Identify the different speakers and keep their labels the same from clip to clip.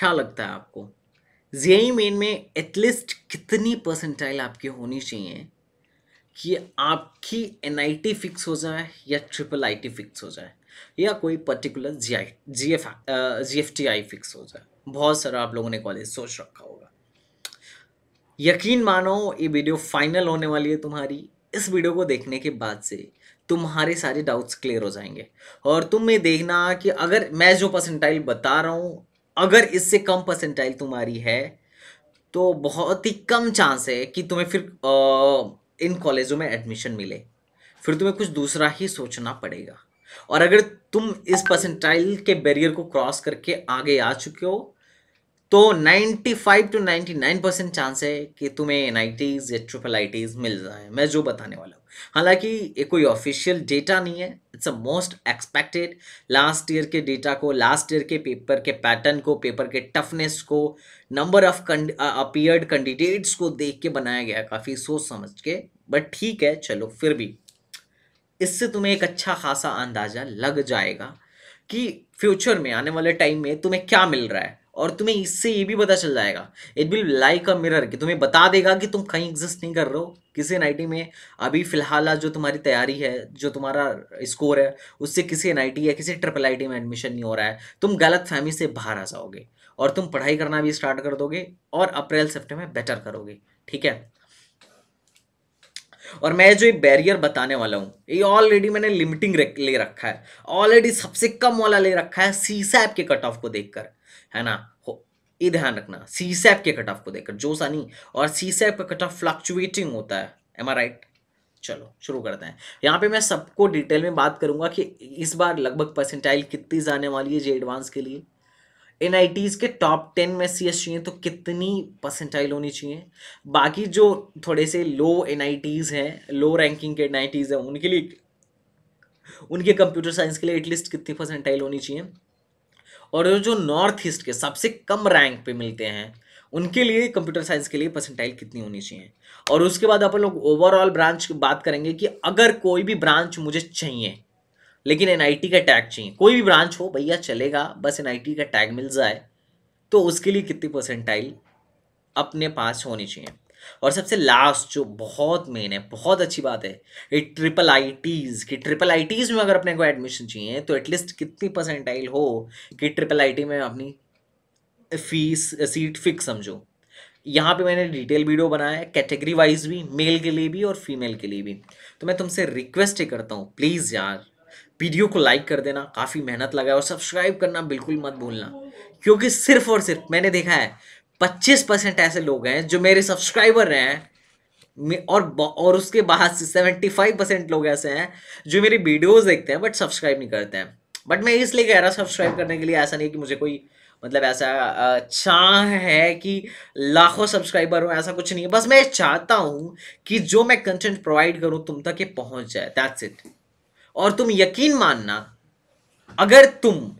Speaker 1: क्या लगता है आपको जेई मेन में एटलीस्ट कितनी परसेंटाइल आपकी होनी चाहिए कि आपकी एन फिक्स हो जाए या ट्रिपल आई फिक्स हो जाए या कोई particular G I G F G F T I fix हो जाए बहुत सारा आप लोगों ने कॉलेज सोच रखा होगा यकीन मानो ये वीडियो फाइनल होने वाली है तुम्हारी इस वीडियो को देखने के बाद से तुम्हारे सारे डाउट्स क्लियर हो जाएंगे और तुम ये देखना कि अगर मैं जो परसेंटाइल बता रहा हूँ अगर इससे कम परसेंटाइल तुम्हारी है तो बहुत ही कम चांस है कि तुम्हें फिर आ, इन कॉलेजों में एडमिशन मिले फिर तुम्हें कुछ दूसरा ही सोचना पड़ेगा और अगर तुम इस परसेंटाइल के बैरियर को क्रॉस करके आगे आ चुके हो तो 95 टू 99 परसेंट चांस है कि तुम्हें एन आई टीज या ट्रिपल आई टीज मिल जाए मैं जो बताने वाला हालांकि ये कोई ऑफिशियल डेटा नहीं है it's a most expected last year के डेटा को लास्ट ईयर के पेपर के पैटर्न को पेपर के टफनेस को नंबर ऑफ अपियर्ड कैंडिडेट्स को देख के बनाया गया काफ़ी सोच समझ के बट ठीक है चलो फिर भी इससे तुम्हें एक अच्छा खासा अंदाज़ा लग जाएगा कि फ्यूचर में आने वाले टाइम में तुम्हें क्या मिल रहा है और तुम्हें इससे ये भी पता चल जाएगा it will like a mirror कि तुम्हें बता देगा कि तुम कहीं एग्जिस्ट नहीं कर रहे हो किसी एन में अभी फिलहाल जो तुम्हारी तैयारी है जो तुम्हारा स्कोर है उससे किसी एन या किसी ट्रिपल आई में एडमिशन नहीं हो रहा है तुम गलत फहमी से बाहर आ जाओगे और तुम पढ़ाई करना भी स्टार्ट कर दोगे और अप्रैल सेप्टेम्बर में बेटर करोगे ठीक है और मैं जो ये बैरियर बताने वाला हूँ ये ऑलरेडी मैंने लिमिटिंग ले रखा है ऑलरेडी सबसे कम वाला ले रखा है सी के कट ऑफ को देखकर है ना ये ध्यान रखना सी सैप के कट ऑफ को देखकर जो सा नहीं और सी सैप का कट ऑफ फ्लक्चुएटिंग होता है एम आर राइट चलो शुरू करते हैं यहाँ पे मैं सबको डिटेल में बात करूंगा कि इस बार लगभग परसेंटाइल कितनी जाने वाली है जे एडवांस के लिए एन के टॉप टेन में सी एस चाहिए तो कितनी परसेंटाइल होनी चाहिए बाकी जो थोड़े से लो एन हैं लो रैंकिंग के एन हैं उनके लिए उनके कंप्यूटर साइंस के लिए एटलीस्ट कितनी परसेंटाइल होनी चाहिए और जो नॉर्थ ईस्ट के सबसे कम रैंक पे मिलते हैं उनके लिए कंप्यूटर साइंस के लिए परसेंटाइल कितनी होनी चाहिए और उसके बाद अपन लोग ओवरऑल ब्रांच की बात करेंगे कि अगर कोई भी ब्रांच मुझे चाहिए लेकिन एन का टैग चाहिए कोई भी ब्रांच हो भैया चलेगा बस एन का टैग मिल जाए तो उसके लिए कितनी परसेंटाइल अपने पास होनी चाहिए और सबसे लास्ट जो बहुत मेन है बहुत अच्छी बात है ये triple I Ts triple I Ts में अगर अपने को एडमिशन चाहिए तो एटलीस्ट कितनी परसेंटाइल हो कि ट्रिपल आई टी में अपनी फीस सीट फिक्स समझो यहाँ पे मैंने डिटेल वीडियो बनाया है कैटेगरी वाइज भी मेल के लिए भी और फीमेल के लिए भी तो मैं तुमसे रिक्वेस्ट ही करता हूँ प्लीज़ यार वीडियो को लाइक कर देना काफ़ी मेहनत लगा है और सब्सक्राइब करना बिल्कुल मत भूलना क्योंकि सिर्फ और सिर्फ मैंने देखा है पच्चीस परसेंट ऐसे लोग हैं जो मेरे सब्सक्राइबर हैं और और उसके बाद सेवेंटी फाइव परसेंट लोग ऐसे हैं जो मेरी वीडियोस देखते हैं बट सब्सक्राइब नहीं करते हैं बट मैं इसलिए कह रहा सब्सक्राइब करने के लिए ऐसा नहीं कि मुझे कोई मतलब ऐसा चाह है कि लाखों सब्सक्राइबर हो ऐसा कुछ नहीं है बस मैं चाहता हूँ कि जो मैं कंटेंट प्रोवाइड करूँ तुम तक ये पहुँच जाए दैट्स इट और तुम यकीन मानना अगर तुम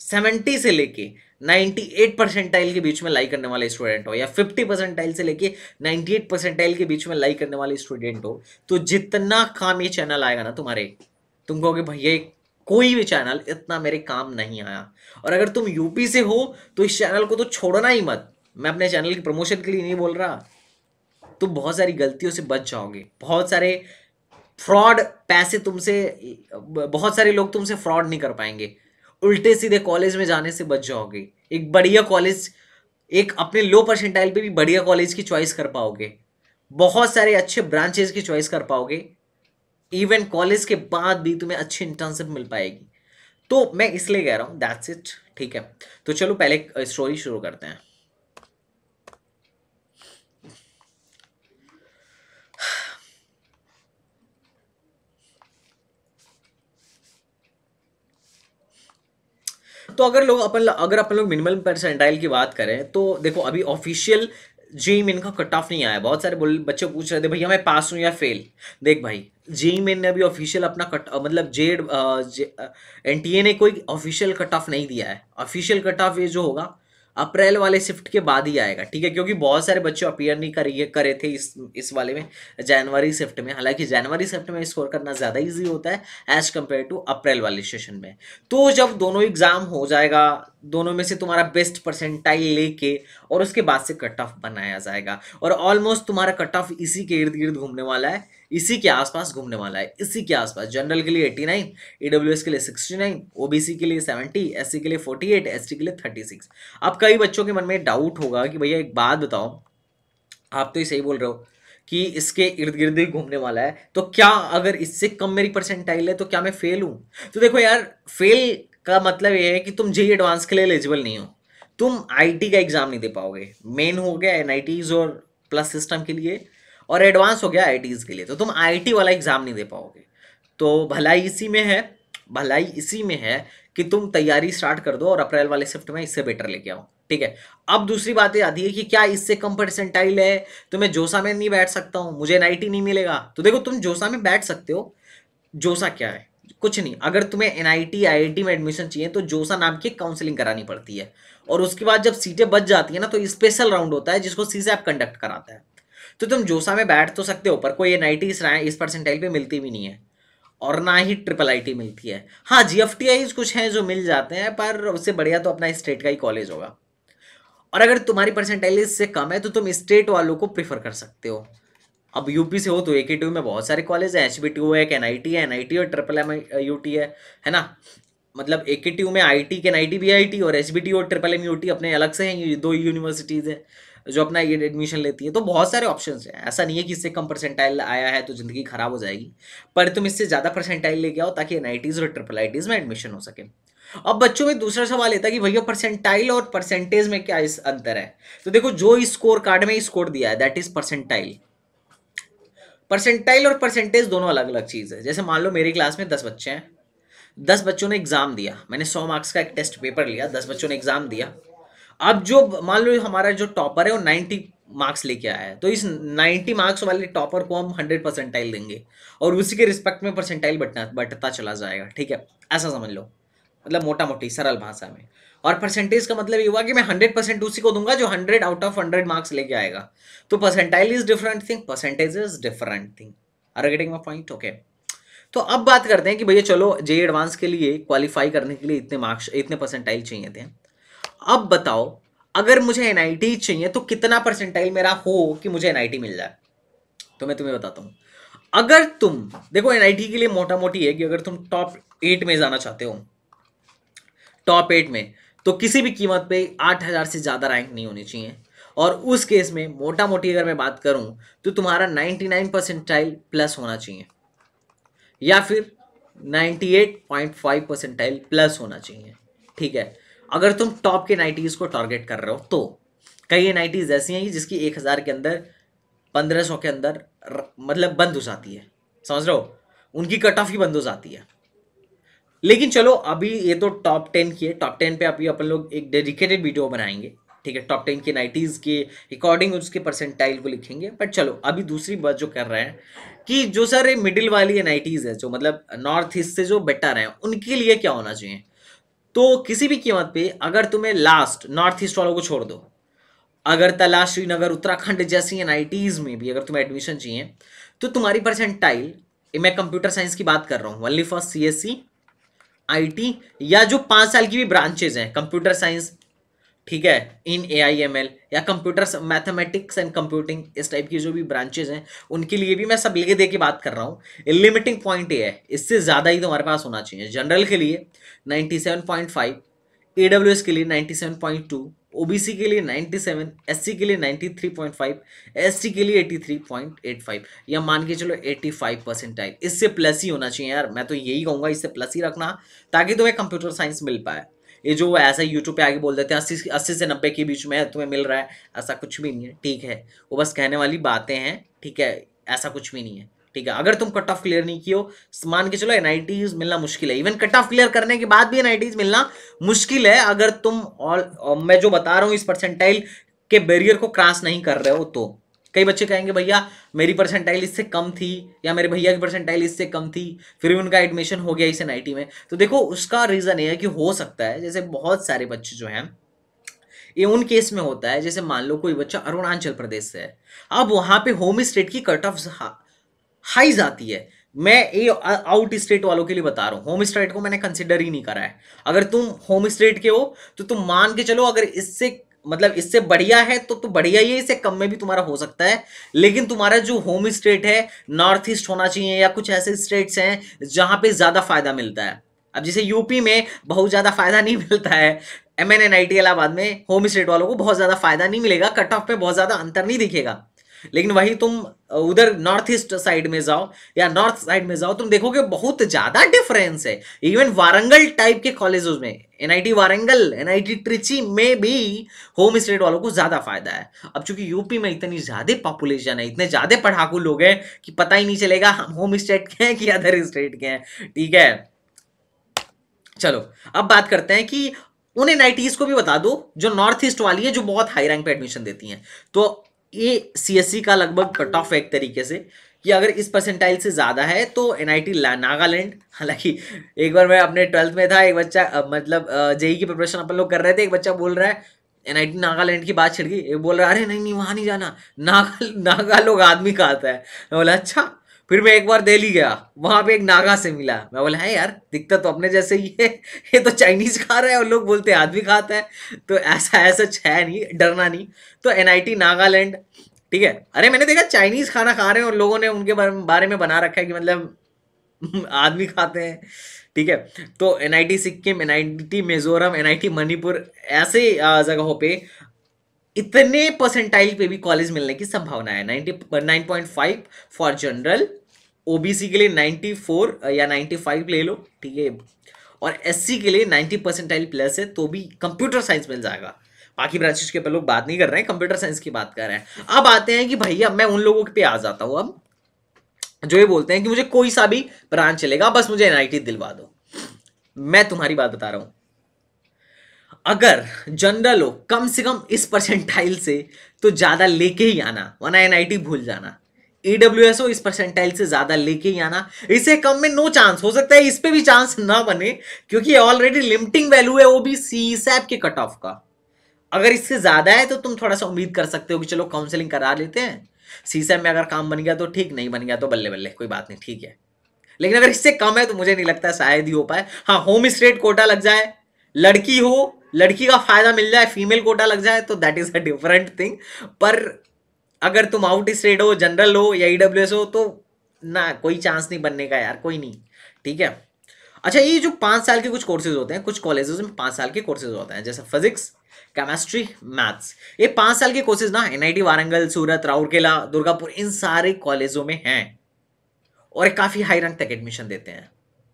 Speaker 1: सेवेंटी से लेके 98 परसेंटाइल के बीच में लाई करने वाले स्टूडेंट हो या 50 परसेंटाइल से लेके 98 परसेंटाइल के बीच में लाई करने वाले स्टूडेंट हो तो जितना काम ये चैनल आएगा ना तुम्हारे तुम कहोगे भैया कोई भी चैनल इतना मेरे काम नहीं आया और अगर तुम यूपी से हो तो इस चैनल को तो छोड़ना ही मत मैं अपने चैनल की प्रमोशन के लिए नहीं बोल रहा तुम बहुत सारी गलतियों से बच जाओगे बहुत सारे फ्रॉड पैसे तुमसे बहुत सारे लोग तुमसे फ्रॉड नहीं कर पाएंगे उल्टे सीधे कॉलेज में जाने से बच जाओगे एक बढ़िया कॉलेज एक अपने लो परसेंटाइल पे भी बढ़िया कॉलेज की चॉइस कर पाओगे बहुत सारे अच्छे ब्रांचेज की चॉइस कर पाओगे इवन कॉलेज के बाद भी तुम्हें अच्छी इंटर्नशिप मिल पाएगी तो मैं इसलिए कह रहा हूँ दैट्स इट ठीक है तो चलो पहले स्टोरी शुरू करते हैं तो अगर लोग अपन अगर अपन लोग मिनिमम परसेंटाइल की बात करें तो देखो अभी ऑफिशियल जेई मेन का कट ऑफ नहीं आया बहुत सारे बोल बच्चे पूछ रहे थे भैया मैं पास हूँ या फेल देख भाई जेई मेन ने अभी ऑफिशियल अपना कट मतलब जेड एन टी ए ने कोई ऑफिशियल कट ऑफ नहीं दिया है ऑफिशियल कट ऑफ ये जो होगा अप्रैल वाले शिफ्ट के बाद ही आएगा ठीक है क्योंकि बहुत सारे बच्चे अपियर नहीं करिए करे थे इस इस वाले में जनवरी शिफ्ट में हालांकि जनवरी शिफ्ट में स्कोर करना ज़्यादा ईजी होता है एज कम्पेयर टू अप्रैल वाले सेशन में तो जब दोनों एग्ज़ाम हो जाएगा दोनों में से तुम्हारा बेस्ट परसेंटाइल लेके और उसके बाद से कट ऑफ बनाया जाएगा और ऑलमोस्ट तुम्हारा कट ऑफ इसी के इर्द गिर्द घूमने वाला है इसी के आसपास घूमने वाला है इसी के आसपास जनरल के लिए एट्टी नाइन ईडब्ल्यू के लिए सिक्सटी नाइन ओबीसी के लिए सेवेंटी एससी के लिए फोर्टी एट एसटी के लिए थर्टी सिक्स अब कई बच्चों के मन में डाउट होगा कि भैया एक बात बताओ आप तो ये सही बोल रहे हो कि इसके इर्द गिर्द ही घूमने वाला है तो क्या अगर इससे कम मेरी परसेंटाइल है तो क्या मैं फेल हूँ तो देखो यार फेल का मतलब ये है कि तुम जी एडवांस e के लिए एलिजिबल नहीं हो तुम आईटी का एग्ज़ाम नहीं दे पाओगे मेन हो गया एन और प्लस सिस्टम के लिए और एडवांस हो गया आई के लिए तो तुम आई वाला एग्ज़ाम नहीं दे पाओगे तो भलाई इसी में है भलाई इसी में है कि तुम तैयारी स्टार्ट कर दो और अप्रैल वाले शिफ्ट में इससे बेटर लेके आओ ठीक है अब दूसरी बात ये आती है कि क्या इससे कम परसेंटाइल है तो मैं जोसा में नहीं बैठ सकता हूँ मुझे एनआईटी नहीं मिलेगा तो देखो तुम जोसा में बैठ सकते हो जोसा क्या है कुछ नहीं अगर तुम्हें एन आई में एडमिशन चाहिए तो जोसा नाम की काउंसलिंग करानी पड़ती है और उसके बाद जब सीटें बच जाती है ना तो स्पेशल राउंड होता है जिसको सी कंडक्ट कराता है तो तुम जोसा में बैठ तो सकते हो पर कोई एन आई इस परसेंटाइल पे मिलती भी नहीं है और ना ही ट्रिपल आई मिलती है हाँ जी एफ कुछ हैं जो मिल जाते हैं पर उससे बढ़िया तो अपना स्टेट का ही कॉलेज होगा और अगर तुम्हारी परसेंटाइल इससे कम है तो तुम स्टेट वालों को प्रीफर कर सकते हो अब यूपी से हो तो ए के में बहुत सारे कॉलेज हैं एच बी टी है एन आई टी है एन आई टी और ट्रिपल एम यू टी है है ना मतलब ए के में आई टी के N I T B I T और एच बी टी और ट्रिपल एम यू टी अपने अलग से हैं ये दो यूनिवर्सिटीज़ हैं जो अपना एडमिशन लेती है तो बहुत सारे ऑप्शन हैं ऐसा नहीं है कि इससे कम परसेंटाइल आया है तो ज़िंदगी खराब हो जाएगी पर तुम इससे ज़्यादा परसेंटाइल लेके आओ ताकि एन और ट्रिपल आई में एडमिशन हो सके अब बच्चों में दूसरा सवाल ये कि भैया परसेंटाइल और परसेंटेज में क्या इस अंतर है तो देखो जो स्कोर कार्ड में स्कोर दिया है दैट इज परसेंटाइल परसेंटाइल और परसेंटेज दोनों अलग अलग चीज़ है जैसे मान लो मेरी क्लास में दस बच्चे हैं दस बच्चों ने एग्ज़ाम दिया मैंने सौ मार्क्स का एक टेस्ट पेपर लिया दस बच्चों ने एग्ज़ाम दिया अब जो मान लो हमारा जो टॉपर है वो नाइन्टी मार्क्स लेके आया है तो इस 90 मार्क्स वाले टॉपर को हम 100 परसेंटाइल देंगे और उसी के रिस्पेक्ट में परसेंटाइल बटना बटता चला जाएगा ठीक है ऐसा समझ लो मतलब मोटा मोटी सरल भाषा में और परसेंटेज का मतलब ये हुआ कि मैं हंड्रेड परसेंट उसी को दूंगा जो hundred out of hundred marks लेके आएगा तो percentile is different thing percentage is different thing are getting my point okay तो अब बात करते हैं कि भैया चलो जे एडवांस के लिए क्वालिफाई करने के लिए इतने मार्क्स इतने परसेंटाइल चाहिए थे अब बताओ अगर मुझे एनआईटी चाहिए तो कितना परसेंटाइल मेरा हो कि मुझे एनआईटी मिल जाए तो मैं तुम्हें बताता हूं अगर तुम देखो एनआईटी के लिए मोटा मोटी है कि अगर तुम टॉप एट में जाना चाहते हो टॉप एट में तो किसी भी कीमत पे आठ हज़ार से ज़्यादा रैंक नहीं होनी चाहिए और उस केस में मोटा मोटी अगर मैं बात करूं तो तुम्हारा 99 परसेंटाइल प्लस होना चाहिए या फिर 98.5 परसेंटाइल प्लस होना चाहिए ठीक है अगर तुम टॉप के नाइटीज़ को टारगेट कर रहे हो तो कई नाइटीज़ ऐसी हैं जिसकी एक हज़ार के अंदर पंद्रह सौ के अंदर मतलब बंद हो जाती है समझ रहे हो उनकी कट ऑफ ही बंद हो जाती है लेकिन चलो अभी ये तो टॉप टेन की है टॉप टेन पे अभी अपन लोग एक डेडिकेटेड वीडियो बनाएंगे ठीक है टॉप टेन के नाइटीज़ के अकॉर्डिंग उसके परसेंटाइल को लिखेंगे बट चलो अभी दूसरी बात जो कर रहे हैं कि जो सर ये मिडिल वाली नाइटीज़ है जो मतलब नॉर्थ ईस्ट से जो बेटर हैं उनके लिए क्या होना चाहिए तो किसी भी कीमत पे अगर तुम्हें लास्ट नॉर्थ ईस्ट वालों को छोड़ दो अगर तला श्रीनगर उत्तराखंड जैसी एन में भी अगर तुम्हें एडमिशन चाहिए तो तुम्हारी परसेंटाइल मैं कंप्यूटर साइंस की बात कर रहा हूँ only for C S C I T या जो पांच साल की भी ब्रांचेज हैं कंप्यूटर साइंस ठीक है in A I M L या कंप्यूटर मैथमेटिक्स एंड कंप्यूटिंग इस टाइप की जो भी ब्रांचेज हैं उनके लिए भी मैं सब लेके दे के बात कर रहा हूँ लिमिटिंग पॉइंट ये है इससे ज़्यादा ही तुम्हारे पास होना चाहिए जनरल के लिए 97.5 एस के लिए 97.2 ओबीसी के लिए 97 एससी के लिए 93.5 सी के लिए 83.85 या मान के चलो 85 परसेंटाइल इससे प्लस ही होना चाहिए यार मैं तो यही कहूँगा इससे प्लस ही रखना ताकि तुम्हें कंप्यूटर साइंस मिल पाए ये जो ऐसा यूट्यूब पे आगे बोल देते हैं अस्सी अस्सी से नब्बे के बीच में तुम्हें मिल रहा है ऐसा कुछ भी नहीं है ठीक है वो बस कहने वाली बातें हैं ठीक है ऐसा कुछ भी नहीं है ठीक है अगर तुम कट ऑफ क्लियर नहीं किए हो मान के चलो एन मिलना मुश्किल है इवन कट ऑफ क्लियर करने के बाद भी एन मिलना मुश्किल है अगर तुम ऑल मैं जो बता रहा हूँ इस परसेंटाइल के बैरियर को क्रॉस नहीं कर रहे हो तो कई बच्चे कहेंगे भैया मेरी परसेंटाइल इससे कम थी या मेरे भैया की परसेंटाइल इससे कम थी फिर भी उनका एडमिशन हो गया इस एन में तो देखो उसका रीज़न ये है कि हो सकता है जैसे बहुत सारे बच्चे जो हैं ये उन केस में होता है जैसे मान लो कोई बच्चा अरुणाचल प्रदेश से है अब वहाँ पे होम स्टेट की कट ऑफ हाई जाती है मैं ये आउट स्टेट वालों के लिए बता रहा हूँ होम स्टेट को मैंने कंसिडर ही नहीं करा है अगर तुम होम स्टेट के हो तो तुम मान के चलो अगर इससे मतलब इससे बढ़िया है तो तो बढ़िया ही है इससे कम में भी तुम्हारा हो सकता है लेकिन तुम्हारा जो होम स्टेट है नॉर्थ ईस्ट होना चाहिए या कुछ ऐसे स्टेट्स हैं जहाँ पे ज़्यादा फायदा मिलता है अब जैसे यूपी में बहुत ज़्यादा फायदा नहीं मिलता है M N N I T Allahabad में होम स्टेट वालों को बहुत ज़्यादा फायदा नहीं मिलेगा कट ऑफ में बहुत ज़्यादा अंतर नहीं दिखेगा लेकिन वही तुम उधर नॉर्थ ईस्ट साइड में जाओ या नॉर्थ साइड में जाओ तुम देखोगे बहुत ज़्यादा डिफरेंस है इवन वारंगल टाइप के कॉलेजेस में एनआईटी वारंगल एनआईटी ट्रिची में भी होम स्टेट वालों को ज़्यादा फायदा है अब चूंकि यूपी में इतनी ज़्यादा पॉपुलेशन है इतने ज़्यादा पढ़ाकू लोग हैं कि पता ही नहीं चलेगा हम होम स्टेट के हैं कि अदर स्टेट के हैं ठीक है चलो अब बात करते हैं कि उन एन को भी बता दो जो नॉर्थ ईस्ट वाली है जो बहुत हाई रैंक पे एडमिशन देती हैं तो ये सी e का लगभग कट ऑफ है एक तरीके से कि अगर इस परसेंटाइल से ज़्यादा है तो एन आई टी नागालैंड हालांकि एक बार मैं अपने ट्वेल्थ में था एक बच्चा मतलब जेई की प्रिपरेशन अपन लोग कर रहे थे एक बच्चा बोल रहा है एन आई टी नागालैंड की बात छिड़ गई बोल रहा है अरे नहीं नहीं वहाँ नहीं जाना नागा नागा लोग आदमी का आता है बोला अच्छा फिर मैं एक बार दिल्ली गया वहां पे एक नागा से मिला मैं बोला है हाँ यार दिक्कत तो अपने जैसे ही है ये तो चाइनीज खा रहा है और लोग बोलते हैं आदमी खाता है तो ऐसा ऐसा है नहीं डरना नहीं तो एनआईटी नागालैंड ठीक है अरे मैंने देखा चाइनीज खाना खा रहे हैं और लोगों ने उनके बारे में बना रखा है कि मतलब आदमी खाते हैं ठीक है तो N I T Sikkim N I T Mizoram N I T Manipur ऐसे जगहों पे इतने परसेंटाइल पे भी कॉलेज मिलने की संभावना है नाइनटी फॉर जनरल ओबीसी के लिए नाइन्टी या 95 ले लो ठीक है और एससी के लिए 90 परसेंटाइल प्लस है तो भी कंप्यूटर साइंस मिल जाएगा बाकी ब्रांचेस के लोग बात नहीं कर रहे हैं कंप्यूटर साइंस की बात कर रहे हैं अब आते हैं कि भैया मैं उन लोगों के पे आ जाता हूँ अब जो ये बोलते हैं कि मुझे कोई सा भी ब्रांच चलेगा बस मुझे एनआईटी दिलवा दो मैं तुम्हारी बात बता रहा हूँ अगर जनरल हो कम से कम इस परसेंटाइल से तो ज़्यादा लेके ही आना वरना एन भूल जाना ई हो इस परसेंटाइल से ज़्यादा लेके ही आना इसे कम में नो चांस हो सकता है इस पर भी चांस ना बने क्योंकि ऑलरेडी लिमिटिंग वैल्यू है वो भी सी सैप के कट ऑफ का अगर इससे ज़्यादा है तो तुम थोड़ा सा उम्मीद कर सकते हो कि चलो काउंसलिंग करा लेते हैं सी सैप में अगर काम बन गया तो ठीक नहीं बन गया तो बल्ले बल्ले कोई बात नहीं ठीक है लेकिन अगर इससे कम है तो मुझे नहीं लगता शायद ही हो पाए हाँ होम स्टेट कोटा लग जाए लड़की हो लड़की का फायदा मिल जाए फीमेल कोटा लग जाए तो that is a different thing पर अगर तुम आउट स्टेट हो जनरल हो या ई हो तो ना कोई चांस नहीं बनने का यार कोई नहीं ठीक है अच्छा ये जो पाँच साल के कुछ कोर्सेज होते हैं कुछ कॉलेजेस में पांच साल के कोर्सेज होते हैं जैसे फिजिक्स केमेस्ट्री मैथ्स ये पाँच साल के कोर्सेज ना एनआईटी वारंगल सूरत राउरकेला दुर्गापुर इन सारे कॉलेजों में हैं और काफ़ी हाई रैंक तक एडमिशन देते हैं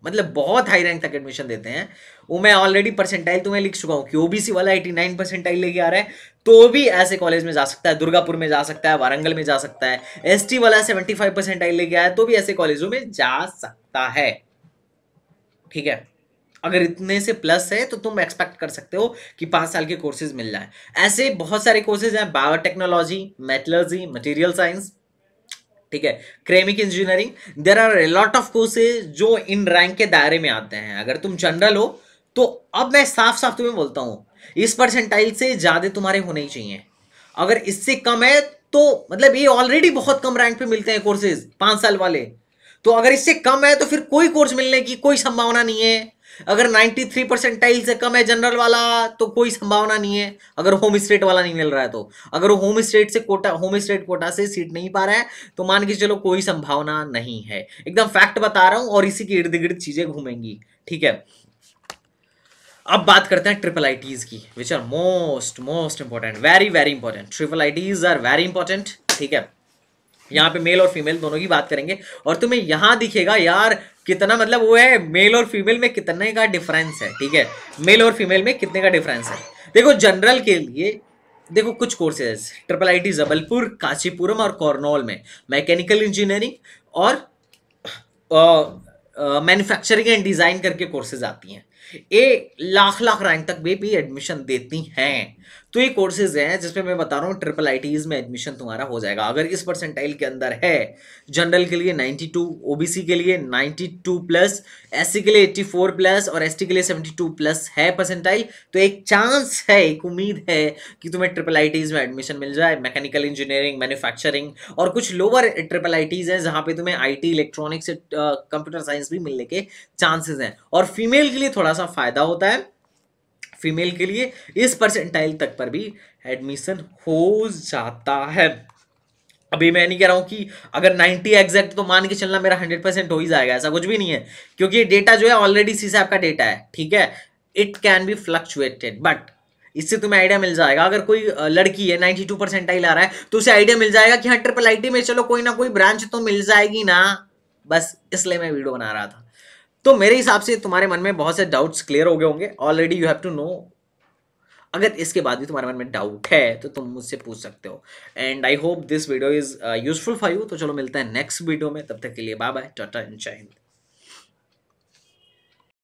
Speaker 1: मतलब बहुत हाई रैंक तक एडमिशन देते हैं वो मैं ऑलरेडी परसेंटाइल तुम्हें लिख चुका हूँ कि ओबीसी वाला 89 परसेंटाइल लेके आ रहा है तो भी ऐसे कॉलेज में जा सकता है दुर्गापुर में जा सकता है वारंगल में जा सकता है एसटी वाला 75 परसेंटाइल लेके आया तो भी ऐसे कॉलेजों में जा सकता है ठीक है अगर इतने से प्लस है तो तुम एक्सपेक्ट कर सकते हो कि पांच साल के कोर्सेज मिल जाए ऐसे बहुत सारे कोर्सेज हैं बायोटेक्नोलॉजी मेटलर्जी मटेरियल साइंस ठीक है ceramic engineering there are lot of courses जो इन रैंक के दायरे में आते हैं अगर तुम जनरल हो तो अब मैं साफ साफ तुम्हें बोलता हूँ इस परसेंटाइल से ज़्यादा तुम्हारे होने ही चाहिए अगर इससे कम है तो मतलब ये ऑलरेडी बहुत कम रैंक पे मिलते हैं कोर्सेज पांच साल वाले तो अगर इससे कम है तो फिर कोई कोर्स मिलने की कोई संभावना नहीं है अगर 93 परसेंटाइल से कम है जनरल वाला तो कोई संभावना नहीं है अगर होम स्टेट वाला नहीं मिल रहा है तो अगर होम स्टेट से कोटा होम स्टेट कोटा से सीट नहीं पा रहा है तो मान के चलो कोई संभावना नहीं है एकदम फैक्ट बता रहा हूं और इसी के इर्द गिर्द चीजें घूमेंगी ठीक है अब बात करते हैं ट्रिपल आईटीज की which are most most important very very important triple ITs are very important ठीक है यहाँ पे मेल और फीमेल दोनों की बात करेंगे और तुम्हें यहाँ दिखेगा यार कितना मतलब वो है मेल और फीमेल में कितने का डिफरेंस है ठीक है मेल और फीमेल में कितने का डिफरेंस है देखो जनरल के लिए देखो कुछ courses triple I T Jabalpur Kancheepuram और कॉर्नोल में मैकेनिकल इंजीनियरिंग और मैन्युफैक्चरिंग एंड डिज़ाइन करके कोर्सेज आती हैं ए लाख लाख रैंक तक वे भी एडमिशन देती हैं तो ये कोर्सेज हैं जिसमें मैं बता रहा हूँ ट्रिपल आई में एडमिशन तुम्हारा हो जाएगा अगर इस परसेंटाइल के अंदर है जनरल के लिए 92 ओबीसी के लिए 92 प्लस एससी के लिए 84 प्लस और एसटी के लिए 72 प्लस है परसेंटाइल तो एक चांस है एक उम्मीद है कि तुम्हें ट्रिपल आई में एडमिशन मिल जाए मैकेनिकल इंजीनियरिंग मैन्युफैक्चरिंग और कुछ लोअर ट्रिपल आई हैं जहाँ पे तुम्हें आई इलेक्ट्रॉनिक्स कंप्यूटर साइंस भी मिलने के चांसेज हैं और फीमेल के लिए थोड़ा सा फायदा होता है फीमेल के लिए इस परसेंटाइल तक पर भी एडमिशन हो जाता है अभी मैं नहीं कह रहा हूँ कि अगर 90 एग्जैक्ट तो मान के चलना मेरा 100 परसेंट हो ही जाएगा ऐसा कुछ भी नहीं है क्योंकि डेटा जो है ऑलरेडी सी से आपका डेटा है ठीक है it can be fluctuated but इससे तुम्हें आइडिया मिल जाएगा अगर कोई लड़की है 92 टू परसेंटाइल आ रहा है तो उसे आइडिया मिल जाएगा कि हाँ ट्रिपल आईटी में चलो कोई ना कोई ब्रांच तो मिल जाएगी ना बस इसलिए मैं वीडियो बना रहा था तो मेरे हिसाब से तुम्हारे मन में बहुत से डाउट्स क्लियर हो गए होंगे already you have to know अगर इसके बाद भी तुम्हारे मन में डाउट है तो तुम मुझसे पूछ सकते हो and I hope this video is useful for you तो चलो मिलता है नेक्स्ट वीडियो में तब तक के लिए बाय बाय टाटा एंड जय